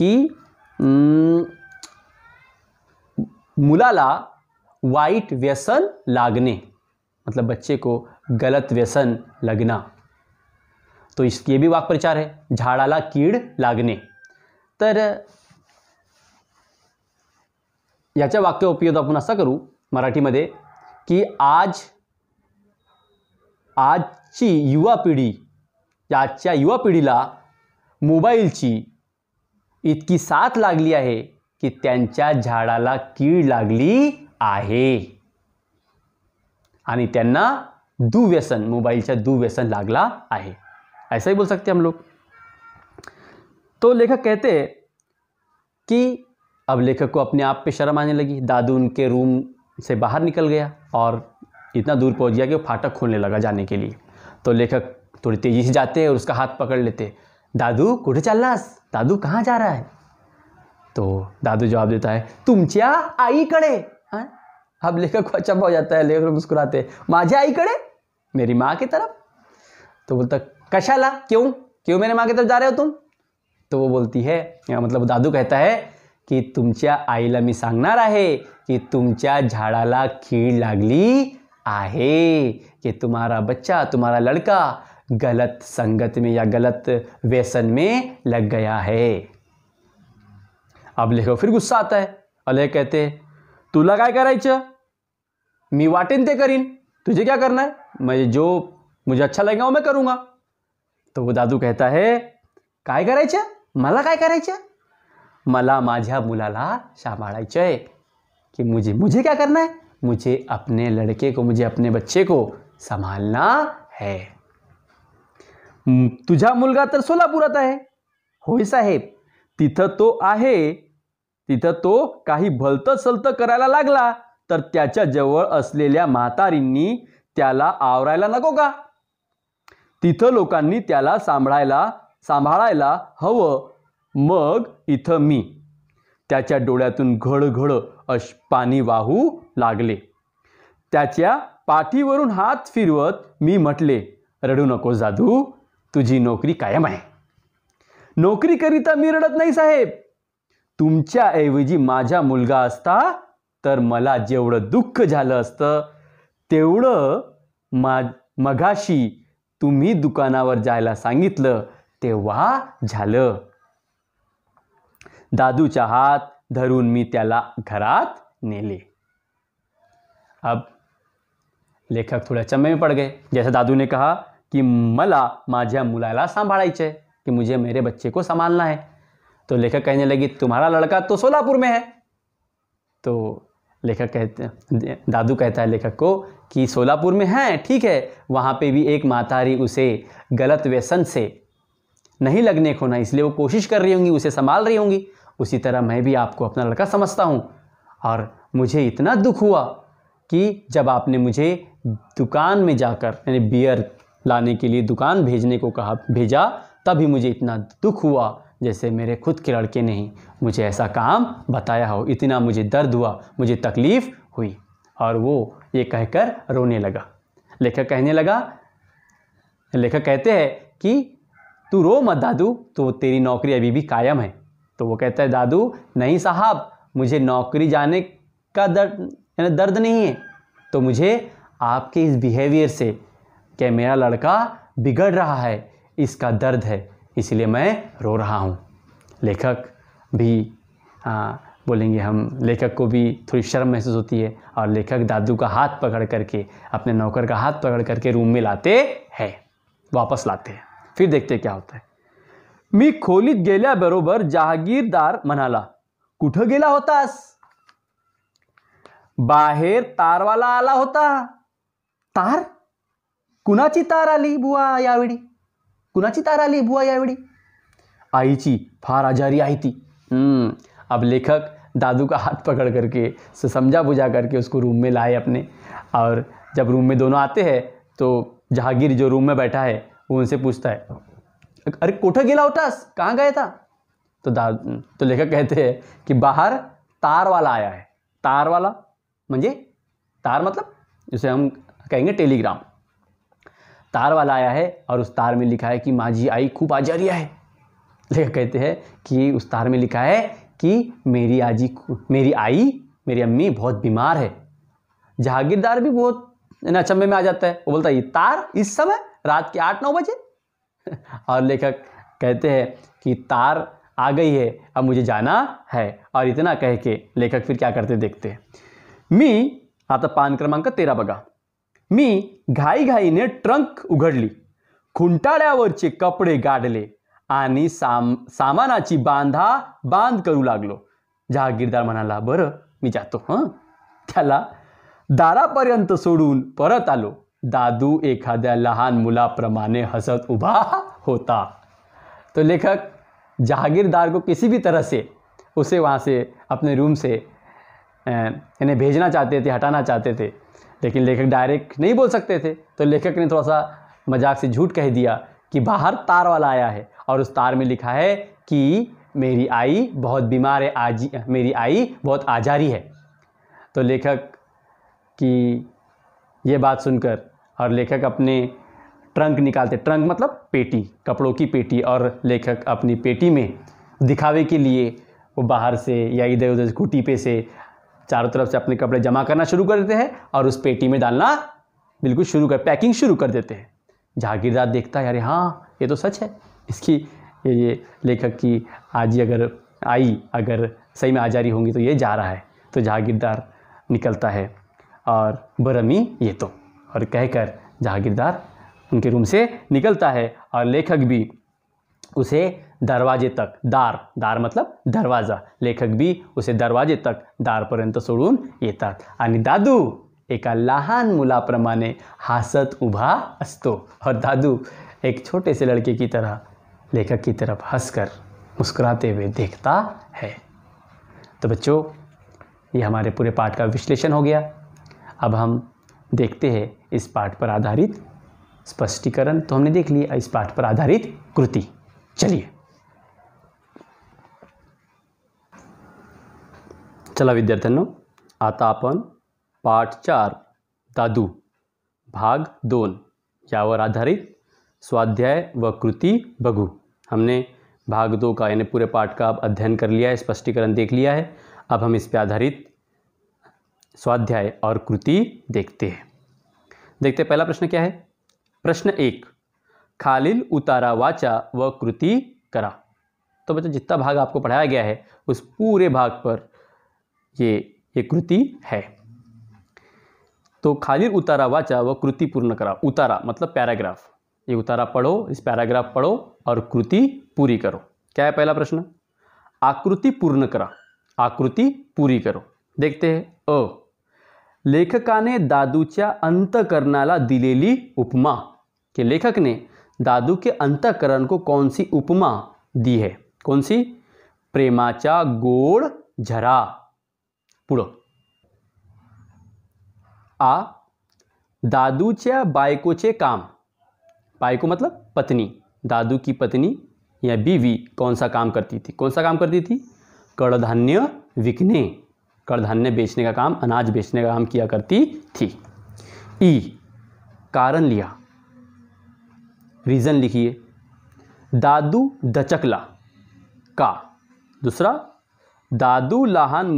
कि मुलाला वाइट व्यसन लागने मतलब बच्चे को गलत व्यसन लगना तो इसके भी भी प्रचार है झाड़ाला कीड लागने तर याचा वाक्य उपयोग अपन असा मराठी मराठीमध्ये कि आज की युवा पीढ़ी आज युवा युवा मोबाइल की इतकी साथ लगली है की त्यांच्या झाडाला कीड लागली आहे दुव्यसन मोबाइल दुव्यसन लागला है ऐसा ही बोल सकते हम लोग तो लेखक कहते कि अब लेखक को अपने आप पे शर्म आने लगी दादू उनके रूम से बाहर निकल गया और इतना दूर पहुंच गया कि वो फाटक खोलने लगा जाने के लिए तो लेखक थोड़ी तेज़ी से जाते हैं और उसका हाथ पकड़ लेते दादू कुठे चल रहा दादू कहाँ जा रहा है तो दादू जवाब देता है तुम तुमच्या आईकडे हाँ अब लेखक को अचंभा हो जाता है लेखक मुस्कुराते माझे आई कड़े मेरी माँ की तरफ तो बोलता कशाला क्यों क्यों मेरे माँ की तरफ जा रहे हो तुम तो वो बोलती है या मतलब दादू कहता है कि तुमच्या आईला मी सांगणार आहे की तुमच्या झाडाला कीड लागली आहे की तुम्हारा बच्चा तुम्हारा लड़का गलत संगत में या गलत व्यसन में लग गया है अब लेखो फिर गुस्सा आता है अले कहते तुला काय करायचं मी वाटेन ते करीन तुझे क्या करना है मैं जो मुझे अच्छा लगेगा वो मैं करूंगा तो वो दादू कहता है काय करायचं मला काय करायचं मला माझ्या मुलाला सांभाळायचं आहे कि मुझे मुझे क्या करना है मुझे अपने लड़के को मुझे अपने बच्चे को संभालना है तुझा मुलगा तर सोलापुरात आहे होय साहेब तिथं तो आहे तिथं तो काही भलतं सलतं करायला लागला तर त्याच्या जवळ असलेल्या म्हातारींनी त्याला आवरायला नको का तिथं लोकांनी त्याला सांभाळायला सांभाळायला हवं मग इथं मी त्याच्या डोळ्यातून घडघड अश पाणी वाहू लागले त्याच्या पाठीवरून हात फिरवत मी म्हटले रडू नको जादू तुझी नोकरी कायम आहे नोकरी करीता मी रडत नाही साहेब तुमच्याऐवजी माझा मुलगा असता तर मला जेवढं दुःख झालं असतं तेवढं मा मघाशी तुम्ही दुकानावर जायला सांगितलं तेव्हा झालं दादूच्या हात धरून मी त्याला घरात नेले अब लेखक थोड्या चम्मे पडगे पड़ गए जैसा दादू ने कहा कि मला माझ्या मुलाला सांभाळायचे आहे मुझे मेरे बच्चे को संभालना है तो लेखक कहने लगी तुम्हारा लड़का तो सोलापुर में है तो लेखक कहते दादू कहता है लेखक को कि सोलापुर में है ठीक है वहाँ पे भी एक मातारी उसे गलत व्यसन से नहीं लगने को ना इसलिए वो कोशिश कर रही होंगी उसे संभाल रही होंगी उसी तरह मैं भी आपको अपना लड़का समझता हूँ और मुझे इतना दुख हुआ कि जब आपने मुझे दुकान में जाकर यानी बियर लाने के लिए दुकान भेजने को कहा भेजा तभी मुझे इतना दुख हुआ जैसे मेरे खुद के लड़के ने ही मुझे ऐसा काम बताया हो इतना मुझे दर्द हुआ मुझे तकलीफ़ हुई और वो ये कहकर रोने लगा लेखक कहने लगा लेखक कहते हैं कि तू रो मत दादू तो तेरी नौकरी अभी भी कायम है तो वो कहता है दादू नहीं साहब मुझे नौकरी जाने का दर्द दर्द नहीं है तो मुझे आपके इस बिहेवियर से कि मेरा लड़का बिगड़ रहा है इसका दर्द है इसलिए मैं रो रहा हूँ लेखक भी आ, बोलेंगे हम लेखक को भी थोड़ी शर्म महसूस होती है और लेखक दादू का हाथ पकड़ करके अपने नौकर का हाथ पकड़ करके रूम में लाते हैं वापस लाते हैं फिर देखते क्या होता है मी खोलीत बरोबर जहागीरदार म्हणाला कुठं गेला होतास बाहेर तारवाला आला होता तार कुणाची तार आली बुवा यावेळी कुणाची तार आली बुवा यावेळी आईची फार आजारी आई थी हम्म, अब लेखक दादू का हाथ पकड़ करके समझा बुझा करके उसको रूम में लाए अपने और जब रूम में दोनों आते हैं तो जहांगीर जो रूम में बैठा है वो उनसे पूछता है अरे कोठे गेला उठास कहाँ गए था तो दादू तो लेखक कहते हैं कि बाहर तार वाला आया है तार वाला मजे तार मतलब जिसे हम कहेंगे टेलीग्राम तार वाला आया है और उस तार में लिखा है कि माँ जी आई खूब आजारिया है लेकिन कहते हैं कि उस तार में लिखा है कि मेरी आजी मेरी आई मेरी अम्मी बहुत बीमार है जहागीरदार भी बहुत ना अचंभे में आ जाता है वो बोलता है ये तार इस समय रात के आठ नौ बजे और लेखक कहते हैं कि तार आ गई है अब मुझे जाना है और इतना कह के लेखक फिर क्या करते देखते हैं मी आता पान क्रमांक तेरा बगा मी घाईघाईने ट्रंक उघडली खुंटाळ्यावरचे कपडे गाडले आणि साम सामानाची बांधा बांध करू लागलो जहागीरदार म्हणाला बरं मी जातो हं त्याला दारापर्यंत सोडून परत आलो दादू एखाद्या लहान मुलाप्रमाणे हसत उभा होता तो लेखक जहागीरदार को किसी भी तरह से उसे वहाँ से अपने रूम से इन्हें भेजना चाहते थे हटाना चाहते थे लेकिन लेखक डायरेक्ट नहीं बोल सकते थे तो लेखक ने थोड़ा सा मजाक से झूठ कह दिया कि बाहर तार वाला आया है और उस तार में लिखा है कि मेरी आई बहुत बीमार है आजी मेरी आई बहुत आजारी है तो लेखक की ये बात सुनकर और लेखक अपने ट्रंक निकालते ट्रंक मतलब पेटी कपड़ों की पेटी और लेखक अपनी पेटी में दिखावे के लिए वो बाहर से या इधर उधर से कुटीपे से चारों तरफ से अपने कपड़े जमा करना शुरू कर देते हैं और उस पेटी में डालना बिल्कुल शुरू कर पैकिंग शुरू कर देते हैं जागीरदार देखता है अरे हाँ ये तो सच है इसकी ये, ये लेखक की आज ही अगर आई अगर सही में आ जा रही होंगी तो ये जा रहा है तो जहागीरदार निकलता है और बरमी ये तो और कहकर जहागीरदार उनके रूम से निकलता है और लेखक भी उसे दरवाजे तक दार दार मतलब दरवाजा लेखक भी उसे दरवाजे तक दारपर्यंत सोडून येतात आणि दादू एका लहान मुलाप्रमाणे हसत उभा असतो और दादू एक छोटे से लड़के की तरह लेखक की तरफ हंसकर मुस्कुराते हुए देखता है तो बच्चों ये हमारे पूरे पाठ का विश्लेषण हो गया अब हम देखते हैं इस पाठ पर आधारित स्पष्टीकरण तो हमने देख लिया इस पाठ पर आधारित कृति चलिए चला विद्यार्थ्यांनो आता आपण पाठ चार दादू भाग दोन यावर आधारित स्वाध्याय व कृति बघू हमने भाग दो का यानी पूरे पाठ का अब अध्ययन कर लिया है स्पष्टीकरण देख लिया है अब हम इस पर आधारित स्वाध्याय और कृति देखते हैं देखते हैं पहला प्रश्न क्या है प्रश्न एक खालिल उतारा वाचा व वा कृति करा तो बच्चों जितना भाग आपको पढ़ाया गया है उस पूरे भाग पर ये ये कृति है तो खाली उतारा वाचा व कृति पूर्ण करा उतारा मतलब पैराग्राफ ये उतारा पढ़ो इस पैराग्राफ पढ़ो और कृति पूरी करो क्या है पहला प्रश्न आकृति पूर्ण करा आकृति पूरी करो देखते हैं अ लेखका ने दादू या अंतकरणाला दिलेली उपमा के लेखक ने दादू के अंतकरण को कौन सी उपमा दी है कौन सी प्रेमाचा गोड़ झरा पुढं आ दादू बायको चे काम बायको मतलब पत्नी दादू की पत्नी या बीवी कौन सा काम करती थी कौन सा काम करती थी कड़धान्य विकने कड़धान्य बेचने का काम अनाज बेचने का काम किया करती थी ई कारण लिया रीज़न लिखिए दादू दचकला का दूसरा दादू लहान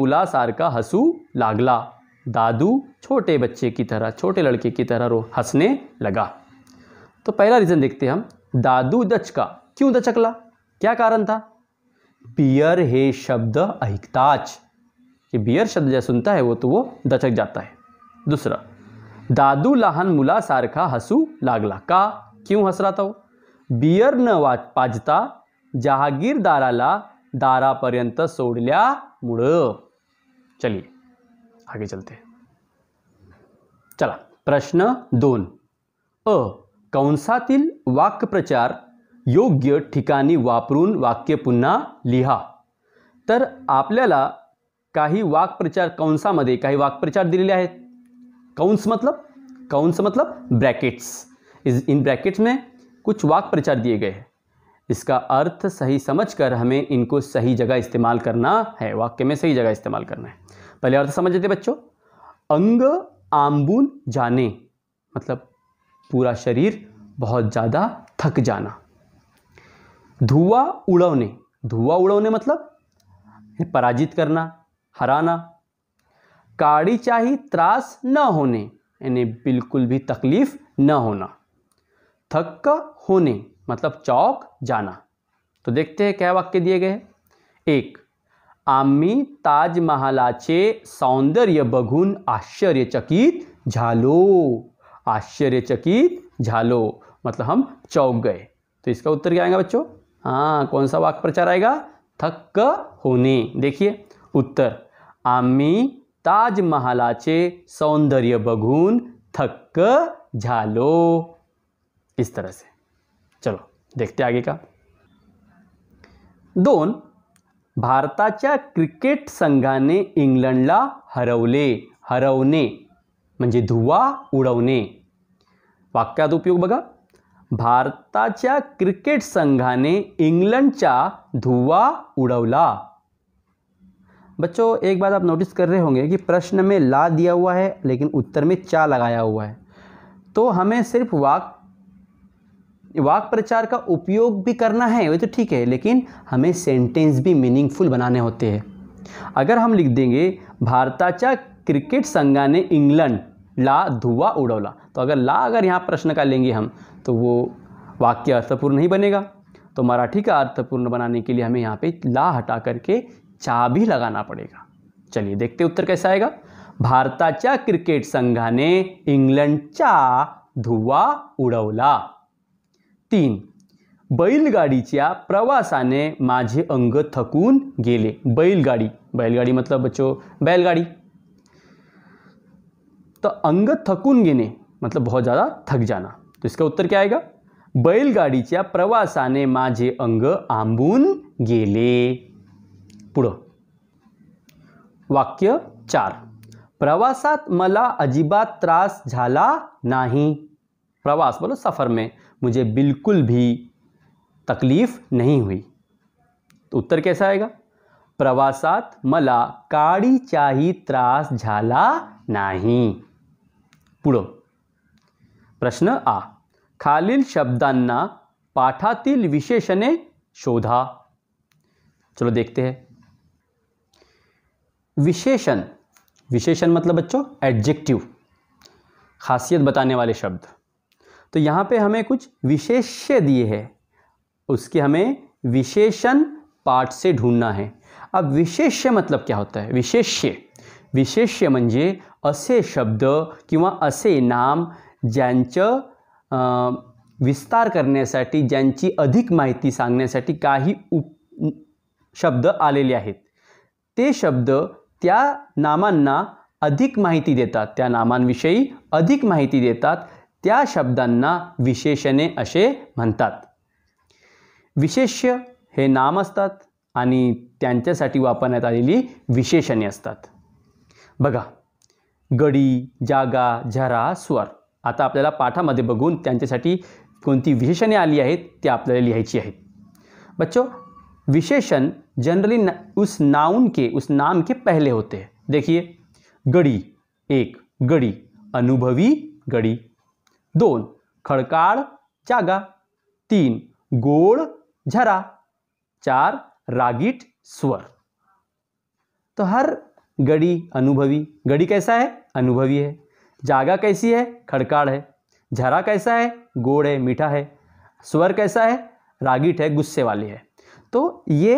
का हंसू लागला दादू छोटे बच्चे की तरह छोटे लड़के की तरह रो हंसने लगा तो पहला रीज़न देखते हैं हम दादू दचका क्यों दचकला क्या कारण था बियर हे शब्द अहिकताच ये बियर शब्द जैसे सुनता है वो तो वो दचक जाता है दूसरा दादू लहान का हंसू लागला का क्यों हंस रहा था वो बियर न वाच पाजता जहागीरदाराला दारापर्यंत सोडल्यामुळं चलिए आगे चलते चला प्रश्न दोन अ कंसातील प्रचार योग्य ठिकाणी वापरून वाक्य पुन्हा लिहा तर आपल्याला काही वाक्प्रचार कंसामध्ये काही प्रचार दिलेले आहेत कौंस मतलब कौंस मतलब ब्रैकेट्स इज इन ब्रैकेट्स में कुछ प्रचार दिए गए हैं इसका अर्थ सही समझकर हमें इनको सही जगह इस्तेमाल करना है वाक्य में सही जगह इस्तेमाल करना है पहले अर्थ समझ लेते बच्चों अंग आम्बुन जाने मतलब पूरा शरीर बहुत ज़्यादा थक जाना धुआं उड़ौने धुआं उड़ौने मतलब पराजित करना हराना काड़ी चाही त्रास न होने यानी बिल्कुल भी तकलीफ़ न होना थक होने मतलब चौक जाना तो देखते हैं क्या वाक्य दिए गए एक आम्ही ताजमहालाचे सौंदर्य बघून आश्चर्यचकित झालो आश्चर्यचकित झालो मतलब हम चौक गए तो इसका उत्तर क्या आएगा बच्चों हाँ कौन सा वाक्य प्रचार आएगा थक्क होने देखिए उत्तर आम्ही ताजमहालाचे सौंदर्य बघून थक्क झालो इस तरह से चलो देखते आगे का दोन भारता क्रिकेट संघाने इंग्लंडला हरवले हरवने मजे धुआ उड़वने वाक्यात उपयोग बगा भारता क्रिकेट संघाने इंग्लैंड धुआ उड़वला बच्चों एक बात आप नोटिस कर रहे होंगे कि प्रश्न में ला दिया हुआ है लेकिन उत्तर में चा लगाया हुआ है तो हमें सिर्फ वाक्य वाक प्रचार का उपयोग भी करना है वो तो ठीक है लेकिन हमें सेंटेंस भी मीनिंगफुल बनाने होते हैं अगर हम लिख देंगे भारताचा क्रिकेट संघा ने इंग्लैंड ला धुआ उड़ौला तो अगर ला अगर यहाँ प्रश्न का लेंगे हम तो वो वाक्य अर्थपूर्ण नहीं बनेगा तो मराठी का अर्थपूर्ण बनाने के लिए हमें यहाँ पे ला हटा करके चा भी लगाना पड़ेगा चलिए देखते उत्तर कैसा आएगा भारताचा क्रिकेट संघा इंग्लैंड चा धुआ उड़ौला तीन प्रवास प्रवासाने मजे अंग थकून गेले बैलगाडी बैलगाडी मतलब बच्चो बैलगाड़ी तो अंग थकून गेने मतलब बहुत ज़्यादा थक जाना तो इसका उत्तर क्या आएगा बैलगाडीच्या प्रवासाने मजे अंग आंबून गेले वाक्य चार प्रवासात मला अजिबात त्रास झाला नहीं प्रवास बोलो सफर में मुझे बिल्कुल भी तकलीफ़ नहीं हुई तो उत्तर कैसा आएगा प्रवासात मला काड़ी चाही त्रास झाला नाही पुढ़ प्रश्न आ खालील शब्दांना पाठातील विशेषणे शोधा चलो देखते हैं विशेषण विशेषण मतलब बच्चों एडजेक्टिव खासियत बताने वाले शब्द तो यहाँ पे हमें कुछ विशेष्य दिए हैं उसके हमें विशेषण पाठ से ढूंढना है अब विशेष्य मतलब क्या होता है विशेष्य विशेष्य मजे असे शब्द कि असे नाम ज्यांचं विस्तार सा जी अधिक संगनेस का ही उप शब्द आलेले शब्द त्या नामांना अधिक महती देता त्या नामांविषयी अधिक महती देता त्या शब्दांना विशेषणे असे म्हणतात विशेष्य हे नाम असतात आणि त्यांच्यासाठी वापरण्यात आलेली विशेषणे असतात बघा गडी जागा झरा स्वर आता आपल्याला पाठामध्ये बघून त्यांच्यासाठी कोणती विशेषणे आली आहेत ते आपल्याला लिहायची आहेत बच्चो विशेषण जनरली न, उस नाउन के उस नाम के पहले होते देखिए गड़ी एक गड़ी अनुभवी गड़ी दोन खड़काल जागा तीन गोड झरा चार रागीट स्वर तो हर गड़ी अनुभवी गड़ी कैसा है अनुभवी है जागा कैसी है खड़काड़ है झरा कैसा है गोड़ है मीठा है स्वर कैसा है रागीट है गुस्से वाली है तो ये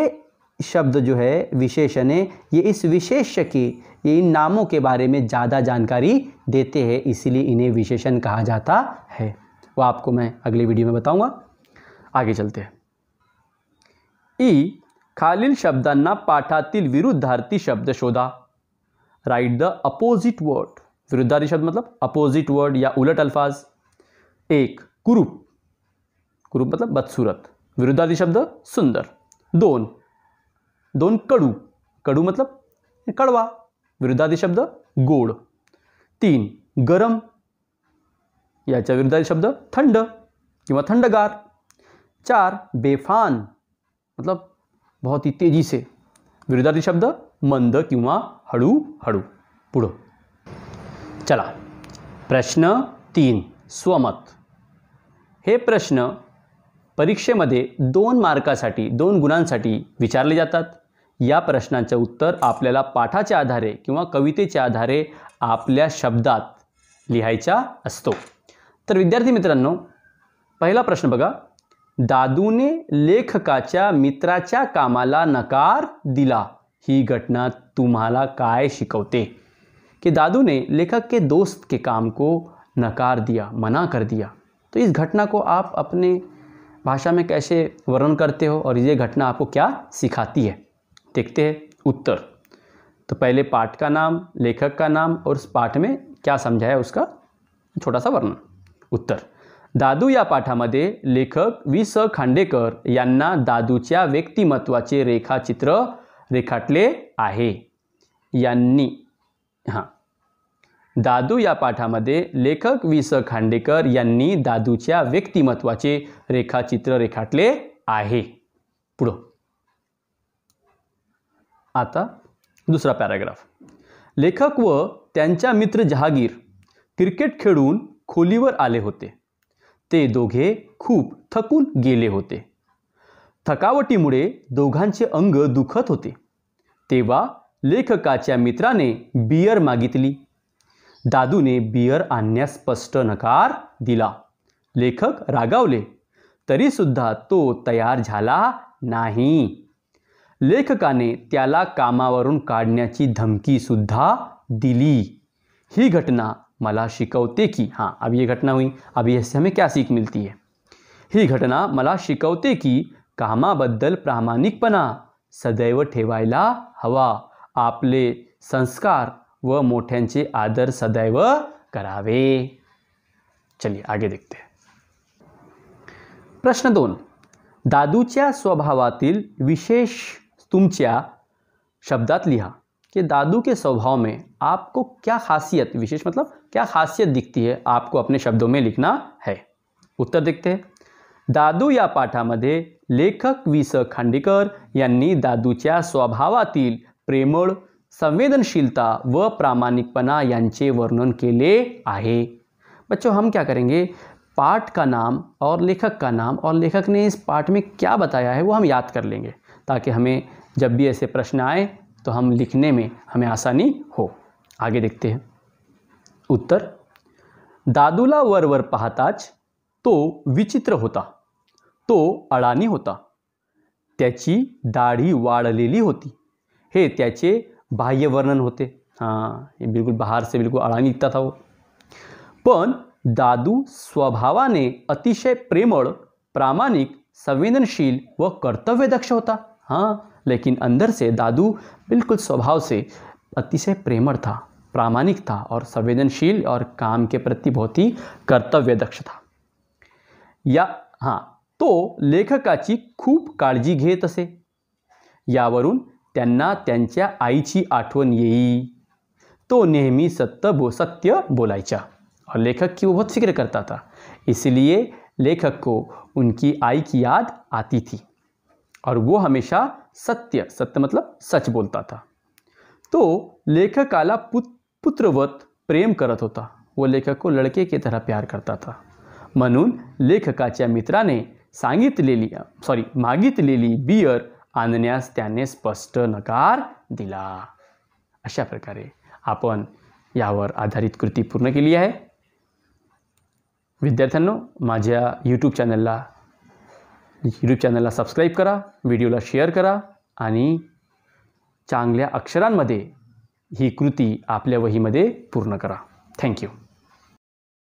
शब्द जो है विशेषण है ये इस विशेष्य की ये इन नामों के बारे में ज़्यादा जानकारी देते हैं इसीलिए इन्हें विशेषण कहा जाता है वो आपको मैं अगले वीडियो में बताऊंगा आगे चलते हैं ई खालील शब्दांना पाठातील विरुद्धार्थी शब्द शोधा राइट द अपोजिट वर्ड विरुद्धार्थी शब्द मतलब अपोजिट वर्ड या उलट अल्फाज एक कुरूप कुरूप मतलब बदसूरत विरुद्धार्थी शब्द सुंदर दोन दोन कडू कडू मतलब कडवा विरुद्धादी शब्द गोड तीन गरम याच्या विरुद्धादी शब्द थंड किंवा थंडगार चार बेफान मतलब बहुत ही तेजी से विरुद्धार्थी शब्द मंद किंवा हळू हळू पुढं चला प्रश्न तीन स्वमत हे प्रश्न परीक्षेमध्ये दोन मार्कासाठी दोन गुणांसाठी विचारले जातात या प्रश्नाच उत्तर अपने पाठा आधारे कि कविते आधारे आप शब्द लिहाय तो विद्यार्थी मित्रांनो पहला प्रश्न दादू ने लेखका मित्रा कामाला नकार दिला ही घटना तुम्हारा काय शिकवते कि दादू ने लेखक के दोस्त के काम को नकार दिया मना कर दिया तो इस घटना को आप अपने भाषा में कैसे वर्णन करते हो और ये घटना आपको क्या सिखाती है देखते हैं उत्तर तो पहले पाठ का नाम लेखक का नाम और उस पाठ में क्या समझा है उसका छोटा सा वर्णन उत्तर दादू या पाठामध्ये लेखक वि स खांडेकर यांना दादूच्या व्यक्तिमत्वाचे रेखाचित्र रेखाटले आहे यांनी हां दादू या पाठामध्ये लेखक वी स खांडेकर यांनी दादूच्या व्यक्तिमत्वाचे रेखाचित्र रेखाटले आहे पुढं आता दुसरा पॅराग्राफ लेखक व त्यांच्या मित्र जहागीर क्रिकेट खेळून खोलीवर आले होते ते दोघे खूप थकून गेले होते थकावटीमुळे दोघांचे अंग दुखत होते तेव्हा लेखकाच्या मित्राने बियर मागितली दादूने बियर आणण्यास स्पष्ट नकार दिला लेखक रागावले तरीसुद्धा तो तयार झाला नाही लेखकाने त्याला कामावरून काढण्याची धमकीसुद्धा दिली ही घटना मला शिकवते की हां अब घटना हुई अब इससे हमें क्या सीख मिलती है ही घटना मला शिकवते की कामाबद्दल प्रामाणिकपणा सदैव ठेवायला हवा आपले संस्कार व मोठ्यांचे आदर सदैव करावे चलिए आगे देखते प्रश्न दोन दादूच्या स्वभावातील विशेष तुमच्या शब्दात लिहा कि दादू के स्वभाव में आपको क्या खासियत विशेष मतलब क्या खासियत दिखती है आपको अपने शब्दों में लिखना है उत्तर देखते हैं दादू या पाठामध्ये लेखक वी स खांडेकर यांनी दादूच्या स्वभावातील प्रेमळ संवेदनशीलता व प्रामाणिकपना यांचे वर्णन केले आहे बच्चों हम क्या करेंगे पाठ का नाम और लेखक का नाम और लेखक ने इस पाठ में क्या बताया है वो हम याद कर लेंगे ताकि हमें जब भी ऐसे प्रश्न आए तो हम लिखने में हमें आसानी हो आगे देखते हैं उत्तर दादूला वर वर पहाताच तो विचित्र होता तो अड़ानी होता त्याची दाढी वाड़ी होती हे त्याचे बाह्य वर्णन होते हाँ ये बिल्कुल बाहर से बिल्कुल अड़ानी दिखता था वो पन दादू स्वभावाने अतिशय प्रेमळ प्रामाणिक संवेदनशील व कर्तव्य दक्ष होता हाँ लेकिन अंदर से दादू बिल्कुल स्वभाव से अतिशय प्रेमर था प्रामाणिक था और संवेदनशील और काम के प्रति बहुत ही कर्तव्य दक्ष था या हाँ तो लेखकाची खूप काळजी घेत असे यावरून त्यांना त्यांच्या आईची आठवण येई तो नेहमी सत्य बो सत्य बोलायचा और लेखक की वो बहुत फिक्र करता था इसलिए लेखक को उनकी आई की याद आती थी और वो हमेशा सत्य सत्य मतलब सच बोलता था तो लेखक आला पुत्रवत प्रेम करत होता व लेखक को लडके के तरह प्यार करता था म्हणून लेखकाच्या मित्राने सांगितलेली सॉरी मागितलेली बियर आणण्यास त्याने स्पष्ट नकार दिला अशा प्रकारे आपण यावर आधारित कृती पूर्ण केली आहे विद्यार्थ्यांनो माझ्या यूट्यूब चॅनलला यूट्यूब चॅनलला सबस्क्राईब करा व्हिडिओला शेअर करा आणि चांगल्या अक्षरांमध्ये ही कृती आपल्या वहीमध्ये पूर्ण करा थँक्यू